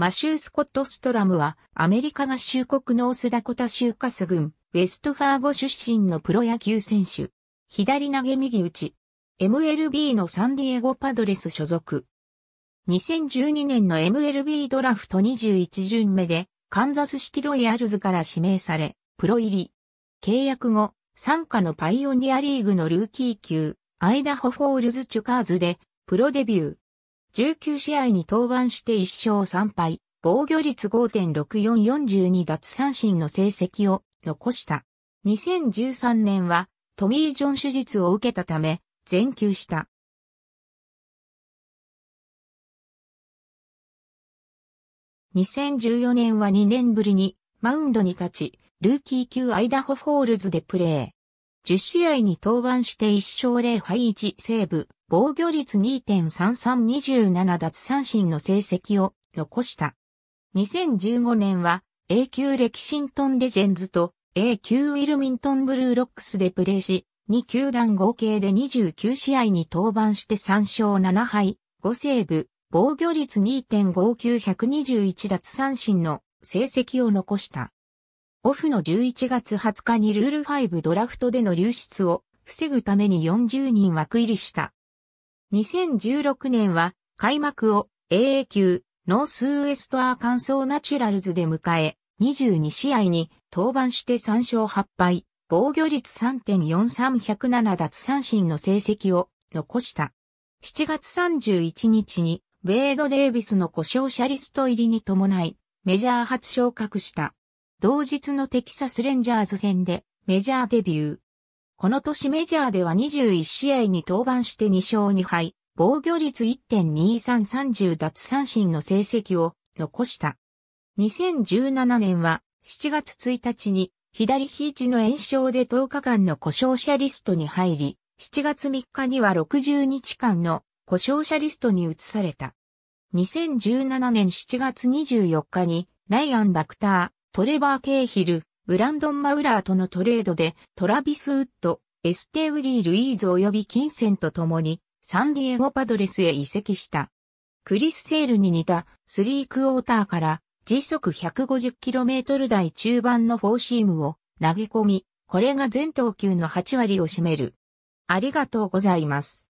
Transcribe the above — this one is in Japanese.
マシュー・スコット・ストラムは、アメリカ合衆国ノースダコタ州カス郡、ウェストファーゴ出身のプロ野球選手。左投げ右打ち。MLB のサンディエゴパドレス所属。2012年の MLB ドラフト21巡目で、カンザスシロイヤルズから指名され、プロ入り。契約後、参加のパイオニアリーグのルーキー級、アイダホフォールズ・チュカーズで、プロデビュー。19試合に登板して1勝3敗、防御率5.6442奪三振の成績を残した。2013年はトミー・ジョン手術を受けたため、全休した。2014年は2年ぶりにマウンドに立ち、ルーキー級アイダホフォールズでプレー。10試合に登板して1勝0敗1セーブ、防御率2.3327奪三振の成績を残した。2015年は A 級レキシントンレジェンズと A 級ウィルミントンブルーロックスでプレーし、2球団合計で29試合に登板して3勝7敗、5セーブ、防御率2.59121奪三振の成績を残した。オフの11月20日にルール5ドラフトでの流出を防ぐために40人枠入りした。2016年は開幕を AA 級ノースウエストアーカンソーナチュラルズで迎え、22試合に登板して3勝8敗、防御率3.43107奪三振の成績を残した。7月31日にベイド・デイビスの故障者リスト入りに伴い、メジャー初昇格した。同日のテキサス・レンジャーズ戦でメジャーデビュー。この年メジャーでは21試合に登板して2勝2敗、防御率1.2330奪三振の成績を残した。2017年は7月1日に左肘の炎症で10日間の故障者リストに入り、7月3日には60日間の故障者リストに移された。2017年7月24日にライアン・バクター、トレバー・ケイヒル、ブランドン・マウラーとのトレードで、トラビス・ウッド、エステ・ウリー・ルイーズ及び金銭と共に、サンディエゴ・パドレスへ移籍した。クリス・セールに似た、スリークォーターから、時速 150km 台中盤のフォーシームを投げ込み、これが全投球の8割を占める。ありがとうございます。